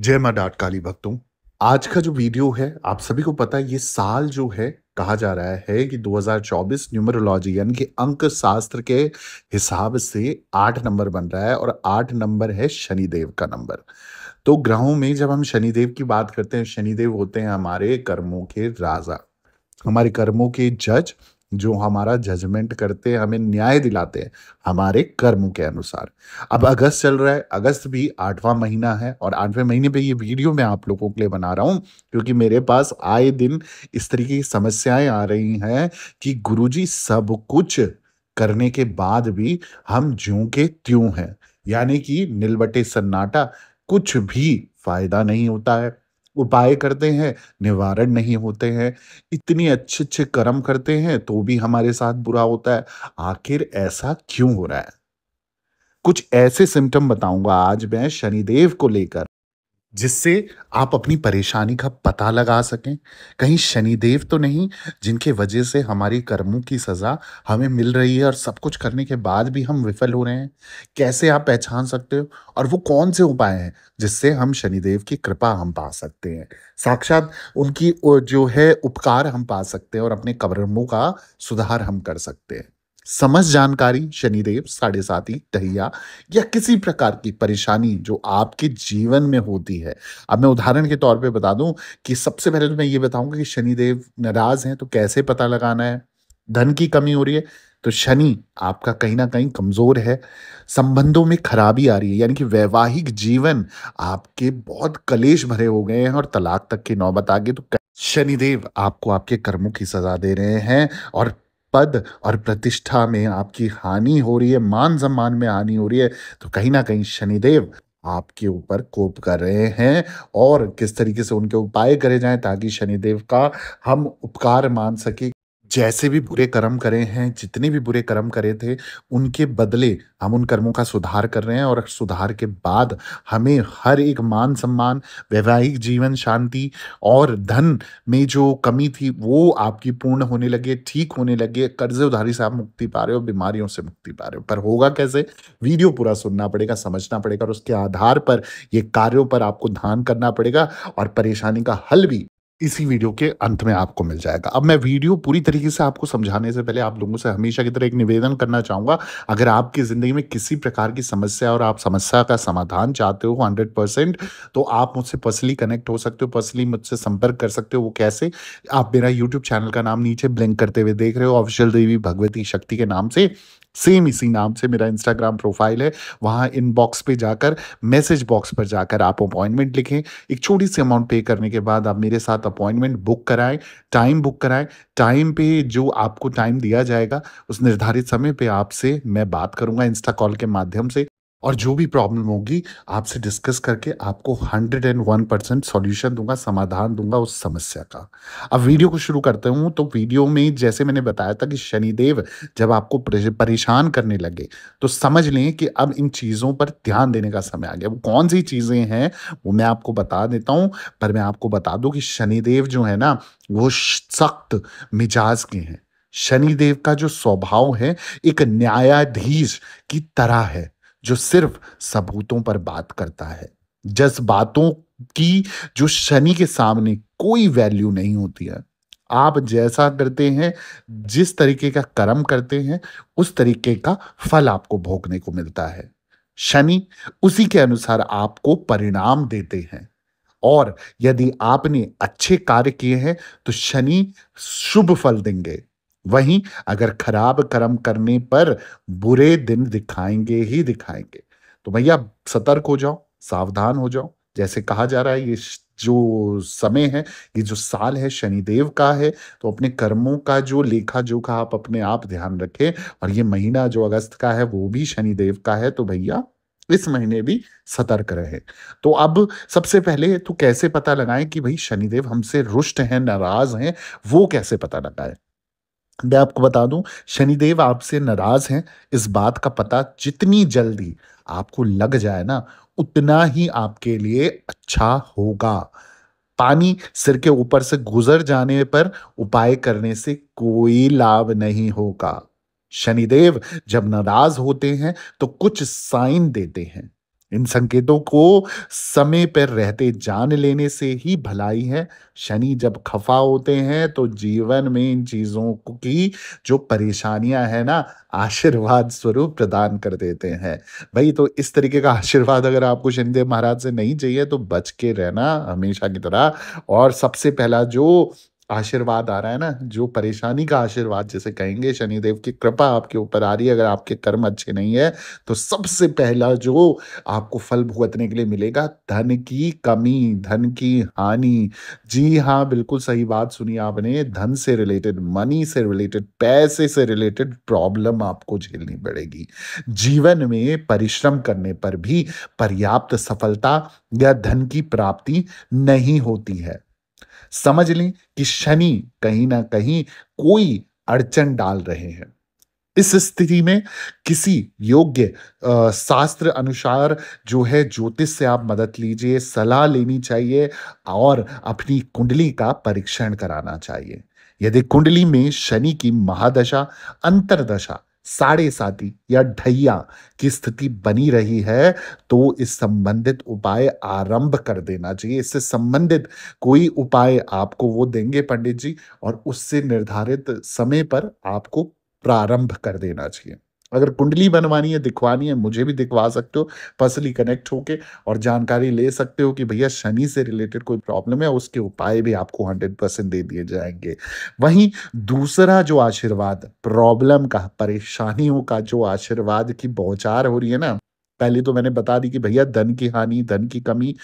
जय माँ डाट काली भक्तों आज का जो वीडियो है आप सभी को पता है ये साल जो है कहा जा रहा है कि 2024 न्यूमरोलॉजी यानी कि अंक शास्त्र के हिसाब से आठ नंबर बन रहा है और आठ नंबर है शनिदेव का नंबर तो ग्रहों में जब हम शनिदेव की बात करते हैं शनिदेव होते हैं हमारे कर्मों के राजा हमारे कर्मों के जज जो हमारा जजमेंट करते हैं हमें न्याय दिलाते हैं हमारे कर्म के अनुसार अब अगस्त चल रहा है अगस्त भी आठवां महीना है और आठवें महीने पे ये वीडियो मैं आप लोगों के लिए बना रहा हूँ क्योंकि मेरे पास आए दिन इस तरीके की समस्याएं आ रही हैं कि गुरुजी सब कुछ करने के बाद भी हम ज्यों के त्यों हैं यानी कि निलबटे सन्नाटा कुछ भी फायदा नहीं होता है उपाय करते हैं निवारण नहीं होते हैं इतने अच्छे अच्छे कर्म करते हैं तो भी हमारे साथ बुरा होता है आखिर ऐसा क्यों हो रहा है कुछ ऐसे सिम्टम बताऊंगा आज मैं शनिदेव को लेकर जिससे आप अपनी परेशानी का पता लगा सकें कहीं शनिदेव तो नहीं जिनके वजह से हमारी कर्मों की सज़ा हमें मिल रही है और सब कुछ करने के बाद भी हम विफल हो रहे हैं कैसे आप पहचान सकते हो और वो कौन से उपाय हैं जिससे हम शनिदेव की कृपा हम पा सकते हैं साक्षात उनकी जो है उपकार हम पा सकते हैं और अपने कर्मों का सुधार हम कर सकते हैं समझ जानकारी शनिदेव साढ़े साथी दहिया या किसी प्रकार की परेशानी जो आपके जीवन में होती है अब मैं उदाहरण के तौर पे बता दूं कि सबसे पहले तो मैं ये बताऊंगा कि शनिदेव नाराज हैं तो कैसे पता लगाना है धन की कमी हो रही है तो शनि आपका कहीं ना कहीं कमज़ोर है संबंधों में खराबी आ रही है यानी कि वैवाहिक जीवन आपके बहुत कलेश भरे हो गए हैं और तलाक तक की नौबत आ गई तो शनिदेव आपको आपके कर्मों की सजा दे रहे हैं और पद और प्रतिष्ठा में आपकी हानि हो रही है मान सम्मान में हानि हो रही है तो कहीं ना कहीं शनिदेव आपके ऊपर कोप कर रहे हैं और किस तरीके से उनके उपाय करे जाएं ताकि शनिदेव का हम उपकार मान सके जैसे भी बुरे कर्म करे हैं जितने भी बुरे कर्म करे थे उनके बदले हम उन कर्मों का सुधार कर रहे हैं और सुधार के बाद हमें हर एक मान सम्मान वैवाहिक जीवन शांति और धन में जो कमी थी वो आपकी पूर्ण होने लगे ठीक होने लगे कर्जे उधारी से आप मुक्ति पा रहे हो बीमारियों से मुक्ति पा रहे हो पर होगा कैसे वीडियो पूरा सुनना पड़ेगा समझना पड़ेगा और उसके आधार पर ये कार्यों पर आपको ध्यान करना पड़ेगा और परेशानी का हल भी इसी वीडियो के अंत में आपको मिल जाएगा अब मैं वीडियो पूरी तरीके से आपको समझाने से पहले आप लोगों से हमेशा की तरह एक निवेदन करना चाहूंगा अगर आपकी ज़िंदगी में किसी प्रकार की समस्या और आप समस्या का समाधान चाहते हो हंड्रेड परसेंट तो आप मुझसे पर्सनली कनेक्ट हो सकते हो पर्सनली मुझसे संपर्क कर सकते हो वो कैसे आप मेरा यूट्यूब चैनल का नाम नीचे ब्लिंक करते हुए देख रहे हो ऑफिशियल देवी भगवती शक्ति के नाम से सेम इसी नाम से मेरा इंस्टाग्राम प्रोफाइल है वहाँ इनबॉक्स पे जाकर मैसेज बॉक्स पर जाकर आप अपॉइंटमेंट लिखें एक छोटी सी अमाउंट पे करने के बाद आप मेरे साथ अपॉइंटमेंट बुक कराएं टाइम बुक कराएं टाइम पे जो आपको टाइम दिया जाएगा उस निर्धारित समय पे आपसे मैं बात करूँगा इंस्टा कॉल के माध्यम से और जो भी प्रॉब्लम होगी आपसे डिस्कस करके आपको 101 परसेंट सॉल्यूशन दूंगा समाधान दूंगा उस समस्या का अब वीडियो को शुरू करते हूँ तो वीडियो में जैसे मैंने बताया था कि शनिदेव जब आपको परेशान करने लगे तो समझ लें कि अब इन चीज़ों पर ध्यान देने का समय आ गया वो कौन सी चीज़ें हैं वो मैं आपको बता देता हूँ पर मैं आपको बता दूँ कि शनिदेव जो है ना वो सख्त मिजाज के हैं शनिदेव का जो स्वभाव है एक न्यायाधीश की तरह है जो सिर्फ सबूतों पर बात करता है जज्बातों की जो शनि के सामने कोई वैल्यू नहीं होती है आप जैसा करते हैं जिस तरीके का कर्म करते हैं उस तरीके का फल आपको भोगने को मिलता है शनि उसी के अनुसार आपको परिणाम देते हैं और यदि आपने अच्छे कार्य किए हैं तो शनि शुभ फल देंगे वहीं अगर खराब कर्म करने पर बुरे दिन दिखाएंगे ही दिखाएंगे तो भैया सतर्क हो जाओ सावधान हो जाओ जैसे कहा जा रहा है ये जो समय है ये जो साल है शनिदेव का है तो अपने कर्मों का जो लेखा जोखा आप अपने आप ध्यान रखें और ये महीना जो अगस्त का है वो भी शनिदेव का है तो भैया इस महीने भी सतर्क रहे तो अब सबसे पहले तो कैसे पता लगाएं कि भाई शनिदेव हमसे रुष्ट हैं नाराज हैं वो कैसे पता लगाएं मैं आपको बता दूं शनिदेव आपसे नाराज हैं इस बात का पता जितनी जल्दी आपको लग जाए ना उतना ही आपके लिए अच्छा होगा पानी सिर के ऊपर से गुजर जाने पर उपाय करने से कोई लाभ नहीं होगा शनिदेव जब नाराज होते हैं तो कुछ साइन देते हैं इन संकेतों को समय पर रहते जान लेने से ही भलाई है शनि जब खफा होते हैं तो जीवन में इन चीज़ों की जो परेशानियां हैं ना आशीर्वाद स्वरूप प्रदान कर देते हैं भाई तो इस तरीके का आशीर्वाद अगर आपको शनिदेव महाराज से नहीं चाहिए तो बच के रहना हमेशा की तरह और सबसे पहला जो आशीर्वाद आ रहा है ना जो परेशानी का आशीर्वाद जैसे कहेंगे शनिदेव की कृपा आपके ऊपर आ रही है अगर आपके कर्म अच्छे नहीं है तो सबसे पहला जो आपको फल भुगतने के लिए मिलेगा धन की कमी धन की हानि जी हाँ बिल्कुल सही बात सुनी आपने धन से रिलेटेड मनी से रिलेटेड पैसे से रिलेटेड प्रॉब्लम आपको झेलनी पड़ेगी जीवन में परिश्रम करने पर भी पर्याप्त सफलता या धन की प्राप्ति नहीं होती है समझ लें कि शनि कहीं ना कहीं कोई अड़चन डाल रहे हैं इस स्थिति में किसी योग्य शास्त्र अनुसार जो है ज्योतिष से आप मदद लीजिए सलाह लेनी चाहिए और अपनी कुंडली का परीक्षण कराना चाहिए यदि कुंडली में शनि की महादशा अंतरदशा साढ़े साथी या ढैया की स्थिति बनी रही है तो इस संबंधित उपाय आरंभ कर देना चाहिए इससे संबंधित कोई उपाय आपको वो देंगे पंडित जी और उससे निर्धारित समय पर आपको प्रारंभ कर देना चाहिए अगर कुंडली बनवानी है दिखवानी है मुझे भी दिखवा सकते हो पर्सनली कनेक्ट होके और जानकारी ले सकते हो कि भैया शनि से रिलेटेड कोई प्रॉब्लम है उसके उपाय भी आपको हंड्रेड परसेंट दे दिए जाएंगे वहीं दूसरा जो आशीर्वाद प्रॉब्लम का परेशानियों का जो आशीर्वाद की बौचार हो रही है ना पहले तो मैंने बता दी कि भैया धन की हानि धन की कमी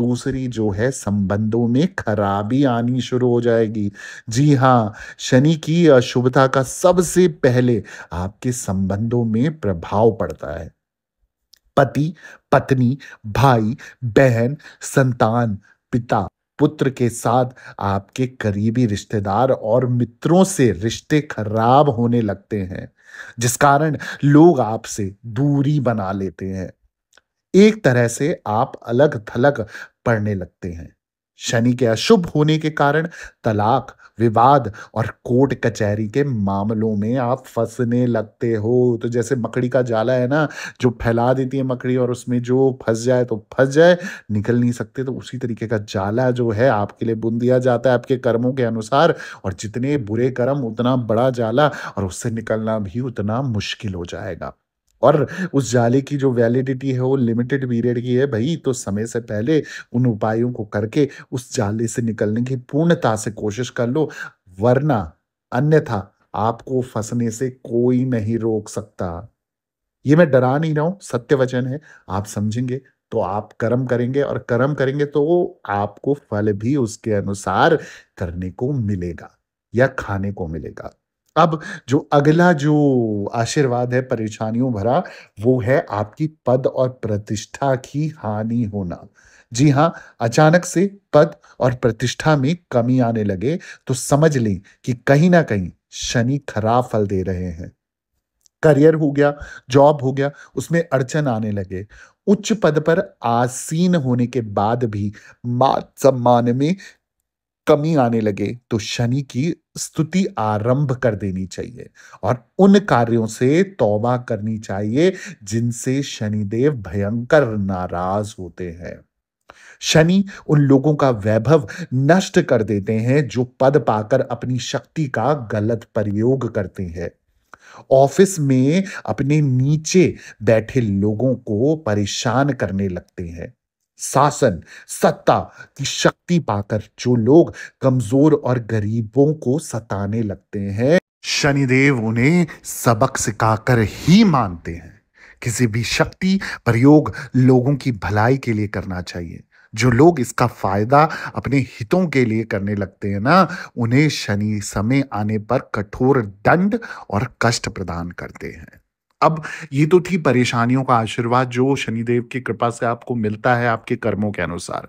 दूसरी जो है संबंधों में खराबी आनी शुरू हो जाएगी जी हाँ शनि की अशुभता का सबसे पहले आपके संबंधों में प्रभाव पड़ता है पति पत्नी भाई बहन संतान पिता पुत्र के साथ आपके करीबी रिश्तेदार और मित्रों से रिश्ते खराब होने लगते हैं जिस कारण लोग आपसे दूरी बना लेते हैं एक तरह से आप अलग थलग पड़ने लगते हैं शनि के अशुभ होने के कारण तलाक विवाद और कोर्ट कचहरी के मामलों में आप फंसने लगते हो तो जैसे मकड़ी का जाला है ना जो फैला देती है मकड़ी और उसमें जो फंस जाए तो फंस जाए निकल नहीं सकते तो उसी तरीके का जाला जो है आपके लिए बुन दिया जाता है आपके कर्मों के अनुसार और जितने बुरे कर्म उतना बड़ा जाला और उससे निकलना भी उतना मुश्किल हो जाएगा और उस जाले की जो वैलिडिटी है वो लिमिटेड पीरियड की है भाई तो समय से पहले उन उपायों को करके उस जाले से निकलने की पूर्णता से कोशिश कर लो वरना अन्यथा आपको फंसने से कोई नहीं रोक सकता ये मैं डरा नहीं रहा हूं सत्य वचन है आप समझेंगे तो आप कर्म करेंगे और कर्म करेंगे तो आपको फल भी उसके अनुसार करने को मिलेगा या खाने को मिलेगा अब जो अगला जो आशीर्वाद है परेशानियों भरा वो है आपकी पद और प्रतिष्ठा की हानि होना जी हाँ अचानक से पद और प्रतिष्ठा में कमी आने लगे तो समझ लें कि कहीं ना कहीं शनि खराब फल दे रहे हैं करियर हो गया जॉब हो गया उसमें अड़चन आने लगे उच्च पद पर आसीन होने के बाद भी मान सम्मान में कमी आने लगे तो शनि की स्तुति आरंभ कर देनी चाहिए और उन कार्यों से तौबा करनी चाहिए जिनसे शनिदेव भयंकर नाराज होते हैं शनि उन लोगों का वैभव नष्ट कर देते हैं जो पद पाकर अपनी शक्ति का गलत प्रयोग करते हैं ऑफिस में अपने नीचे बैठे लोगों को परेशान करने लगते हैं शासन सत्ता की शक्ति पाकर जो लोग कमजोर और गरीबों को सताने लगते हैं शनिदेव उन्हें सबक सिखाकर ही मानते हैं किसी भी शक्ति प्रयोग लोगों की भलाई के लिए करना चाहिए जो लोग इसका फायदा अपने हितों के लिए करने लगते हैं ना उन्हें शनि समय आने पर कठोर दंड और कष्ट प्रदान करते हैं अब ये तो थी परेशानियों का आशीर्वाद जो शनिदेव की कृपा से आपको मिलता है आपके कर्मों के अनुसार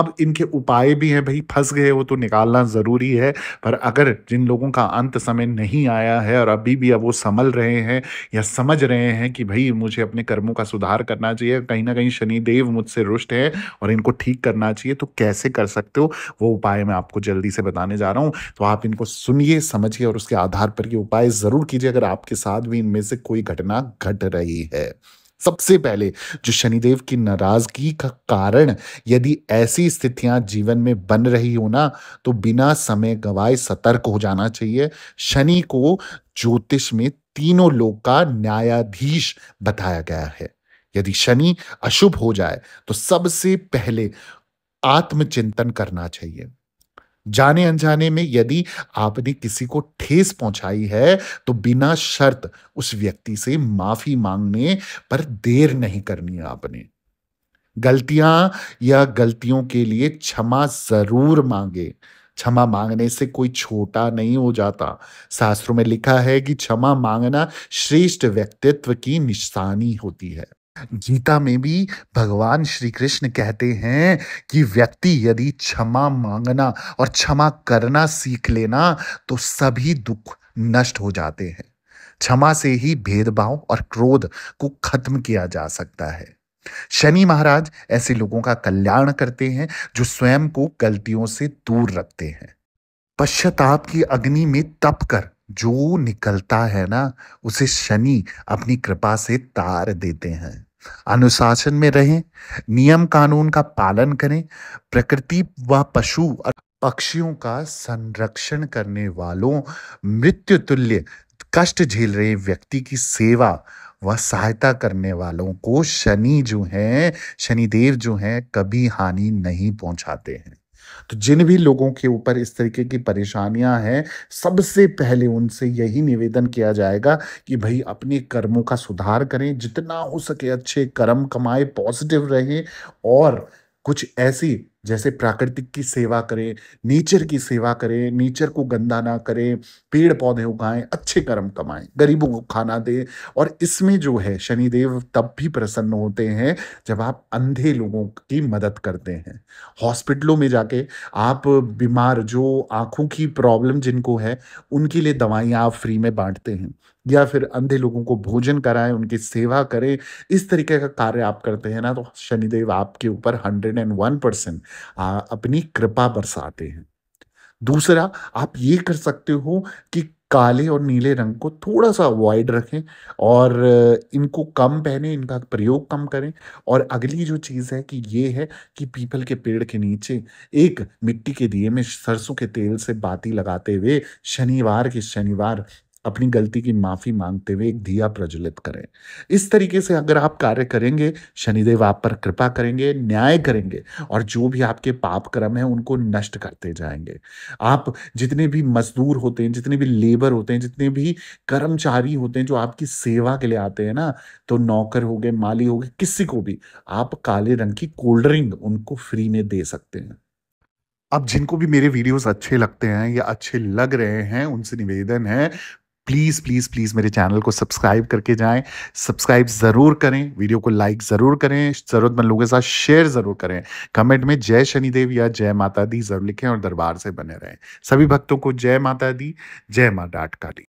अब इनके उपाय भी हैं भाई फंस गए वो तो निकालना ज़रूरी है पर अगर जिन लोगों का अंत समय नहीं आया है और अभी भी अब वो संभल रहे हैं या समझ रहे हैं कि भाई मुझे अपने कर्मों का सुधार करना चाहिए कहीं ना कहीं शनिदेव मुझसे रुष्ट है और इनको ठीक करना चाहिए तो कैसे कर सकते हो वो उपाय मैं आपको जल्दी से बताने जा रहा हूँ तो आप इनको सुनिए समझिए और उसके आधार पर ये उपाय ज़रूर कीजिए अगर आपके साथ भी इनमें से कोई घटना संभावना घट रही है सबसे पहले जो शनिदेव की नाराजगी का कारण यदि ऐसी स्थितियां जीवन में बन रही हो ना तो बिना समय गवाए सतर्क हो जाना चाहिए शनि को ज्योतिष में तीनों लोग का न्यायाधीश बताया गया है यदि शनि अशुभ हो जाए तो सबसे पहले आत्मचिंतन करना चाहिए जाने अनजाने में यदि आपने किसी को ठेस पहुंचाई है तो बिना शर्त उस व्यक्ति से माफी मांगने पर देर नहीं करनी है आपने गलतियां या गलतियों के लिए क्षमा जरूर मांगे क्षमा मांगने से कोई छोटा नहीं हो जाता शास्त्रों में लिखा है कि क्षमा मांगना श्रेष्ठ व्यक्तित्व की निशानी होती है गीता में भी भगवान श्री कृष्ण कहते हैं कि व्यक्ति यदि क्षमा मांगना और क्षमा करना सीख लेना तो सभी दुख नष्ट हो जाते हैं क्षमा से ही भेदभाव और क्रोध को खत्म किया जा सकता है शनि महाराज ऐसे लोगों का कल्याण करते हैं जो स्वयं को गलतियों से दूर रखते हैं पश्चाताप की अग्नि में तप कर जो निकलता है ना उसे शनि अपनी कृपा से तार देते हैं अनुशासन में रहें नियम कानून का पालन करें प्रकृति व पशु और पक्षियों का संरक्षण करने वालों मृत्यु तुल्य कष्ट झेल रहे व्यक्ति की सेवा व सहायता करने वालों को शनि जो हैं शनिदेव जो हैं कभी हानि नहीं पहुंचाते हैं तो जिन भी लोगों के ऊपर इस तरीके की परेशानियां हैं सबसे पहले उनसे यही निवेदन किया जाएगा कि भाई अपने कर्मों का सुधार करें जितना हो सके अच्छे कर्म कमाए पॉजिटिव रहें और कुछ ऐसी जैसे प्राकृतिक की सेवा करें नेचर की सेवा करें नेचर को गंदा ना करें पेड़ पौधे उगाएं अच्छे कर्म कमाएं गरीबों को खाना दें और इसमें जो है शनिदेव तब भी प्रसन्न होते हैं जब आप अंधे लोगों की मदद करते हैं हॉस्पिटलों में जाके आप बीमार जो आँखों की प्रॉब्लम जिनको है उनके लिए दवाइयाँ आप फ्री में बांटते हैं या फिर अंधे लोगों को भोजन कराएं उनकी सेवा करें इस तरीके का कार्य आप करते हैं ना तो शनिदेव आपके ऊपर हंड्रेड एंड वन परसेंट आ, अपनी कृपा बरसाते हैं दूसरा आप ये कर सकते हो कि काले और नीले रंग को थोड़ा सा अवॉइड रखें और इनको कम पहने इनका प्रयोग कम करें और अगली जो चीज़ है कि ये है कि पीपल के पेड़ के नीचे एक मिट्टी के दिए में सरसों के तेल से बाती लगाते हुए शनिवार के शनिवार अपनी गलती की माफ़ी मांगते हुए एक दिया प्रज्वलित करें इस तरीके से अगर आप कार्य करेंगे शनिदेव आप पर कृपा करेंगे न्याय करेंगे और जो भी आपके पाप कर्म है उनको नष्ट करते जाएंगे आप जितने भी मजदूर होते हैं जितने भी लेबर होते हैं जितने भी कर्मचारी होते हैं जो आपकी सेवा के लिए आते हैं ना तो नौकर हो गए माली हो गए किसी को भी आप काले रंग की कोल्ड ड्रिंक उनको फ्री में दे सकते हैं अब जिनको भी मेरे वीडियोस अच्छे लगते हैं या अच्छे लग रहे हैं उनसे निवेदन है प्लीज़ प्लीज़ प्लीज़ मेरे चैनल को सब्सक्राइब करके जाएं सब्सक्राइब ज़रूर करें वीडियो को लाइक ज़रूर करें ज़रूरतमंद लोगों के साथ शेयर ज़रूर करें कमेंट में जय शनिदेव या जय माता दी ज़रूर लिखें और दरबार से बने रहें सभी भक्तों को जय माता दी जय माँ डाट काली